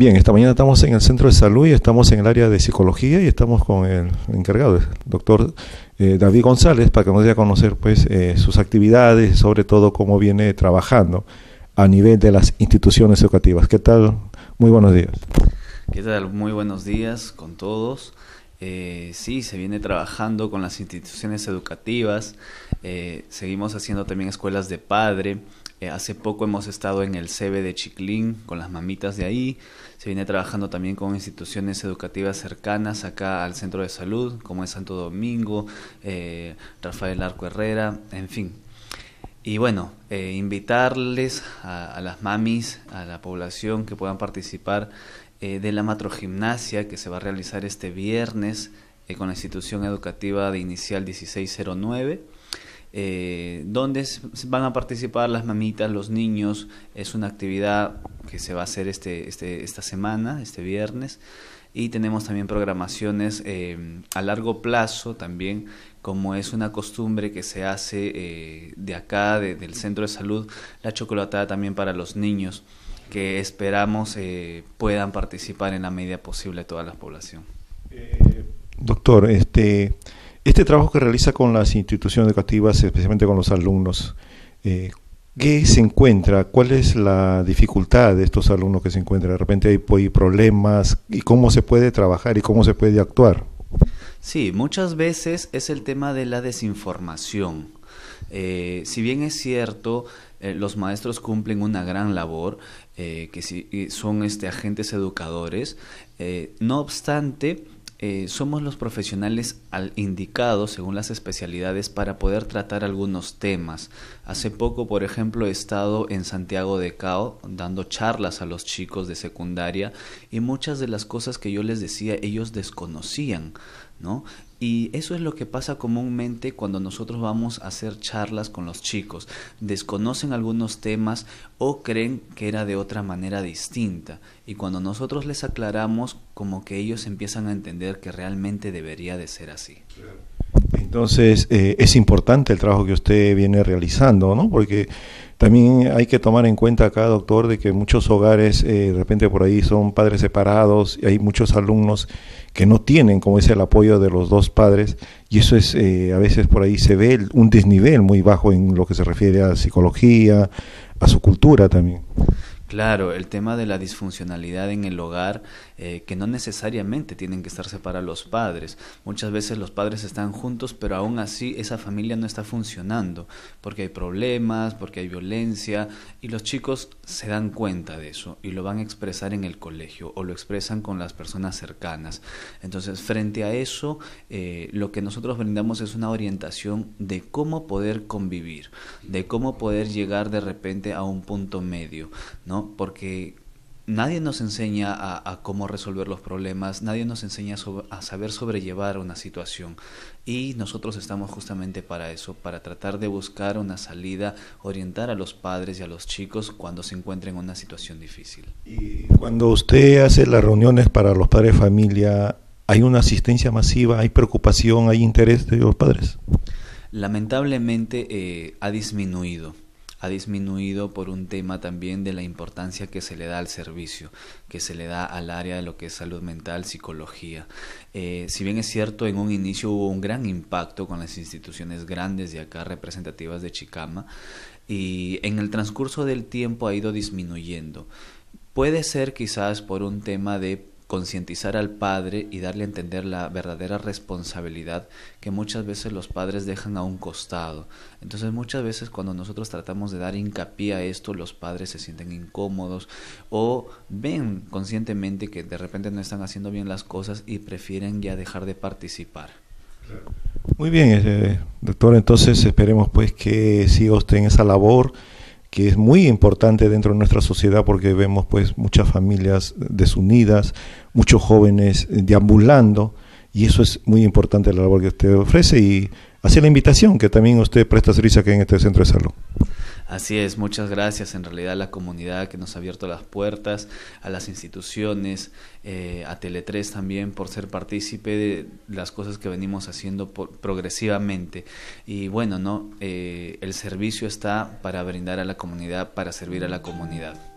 Bien, esta mañana estamos en el centro de salud y estamos en el área de psicología y estamos con el encargado, el doctor eh, David González, para que nos dé a conocer pues, eh, sus actividades, sobre todo cómo viene trabajando a nivel de las instituciones educativas. ¿Qué tal? Muy buenos días. ¿Qué tal? Muy buenos días con todos. Eh, sí, se viene trabajando con las instituciones educativas. seguimos haciendo también escuelas de padre eh, hace poco hemos estado en el CB de Chiclín con las mamitas de ahí. Se viene trabajando también con instituciones educativas cercanas acá al centro de salud, como es Santo Domingo, eh, Rafael Arco Herrera, en fin. Y bueno, eh, invitarles a, a, las mamis, a la población que puedan participar de la matrogimnasia que se va a realizar este viernes con la institución educativa de inicial 1609 eh, donde van a participar las mamitas, los niños. Es una actividad que se va a hacer este, este esta semana, este viernes. Y tenemos también programaciones em, a largo plazo también, como es una costumbre que se hace eh, de acá, del centro de salud, la chocolatada también para los niños, que esperamos eh, puedan participar en la medida posible toda la población. Eh, doctor, este, este trabajo que realiza con las instituciones educativas, especialmente con los alumnos, eh, ¿qué se encuentra? ¿Cuál es la dificultad de estos alumnos que se encuentran? De repente hay, problemas y cómo se puede trabajar y cómo se puede actuar. Sí, muchas veces es el tema de la desinformación. Eh, si bien es cierto, eh, los maestros cumplen una gran labor, que son este, agentes educadores, no obstante, eh, somos los profesionales al indicados según las especialidades para poder tratar algunos temas. Hace poco, por ejemplo, he estado en Santiago de Cao dando charlas a los chicos de secundaria y muchas de las cosas que yo les decía ellos desconocían. Y eso es lo que pasa comúnmente cuando nosotros vamos a hacer charlas con los chicos. Desconocen algunos temas o creen que era de otra manera distinta. Y cuando nosotros les aclaramos, como que ellos empiezan a entender que realmente debería de ser así. Entonces, eh, es importante el trabajo que usted viene realizando, ¿no? Porque también hay que tomar en cuenta acá, doctor, de que muchos hogares, eh, de repente por ahí son padres separados, y hay muchos alumnos que no tienen, como es el apoyo de los dos padres, y eso es, eh, a veces por ahí se ve un desnivel muy bajo en lo que se refiere a psicología, a su cultura también. Claro, el tema de la disfuncionalidad en el hogar eh, que no necesariamente tienen que estar separados los padres. Muchas veces los padres están juntos, pero aún así esa familia no está funcionando, porque hay problemas, porque hay violencia, y los chicos se dan cuenta de eso y lo van a expresar en el colegio o lo expresan con las personas cercanas. Entonces, frente a eso, eh, lo que nosotros brindamos es una orientación de cómo poder convivir, de cómo poder llegar de repente a un punto medio, ¿no? Porque Nadie nos enseña a, cómo resolver los problemas, nadie nos enseña a saber sobrellevar una situación y nosotros estamos justamente para eso, para tratar de buscar una salida, orientar a los padres y a los chicos cuando se encuentren en una situación difícil. Y cuando usted hace las reuniones para los padres de familia, ¿hay una asistencia masiva, hay preocupación, hay interés de los padres? Lamentablemente eh, ha disminuido ha disminuido por un tema también de la importancia que se le da al servicio, que se le da al área de lo que es salud mental, psicología. Eh, si bien es cierto, en un inicio hubo un gran impacto con las instituciones grandes de acá representativas de Chicama, y en el transcurso del tiempo ha ido disminuyendo. Puede ser quizás por un tema de concientizar al padre y darle a entender la verdadera responsabilidad que muchas veces los padres dejan a un costado. Entonces muchas veces cuando nosotros tratamos de dar hincapié a esto, los padres se sienten incómodos o ven conscientemente que de repente no están haciendo bien las cosas y prefieren ya dejar de participar. Muy bien, eh, doctor, entonces esperemos pues que siga usted en esa labor que es muy importante dentro de nuestra sociedad porque vemos pues muchas familias desunidas, muchos jóvenes eh, deambulando y eso es muy importante la labor que usted ofrece y hace la invitación que también usted presta servicio aquí en este centro de salud. Así es, muchas gracias en realidad a la comunidad que nos ha abierto las puertas, a las instituciones, eh, a Tele3 también por ser partícipe de las cosas que venimos haciendo progresivamente. Y bueno, ¿no? Eh, el servicio está para brindar a la comunidad, para servir a la comunidad.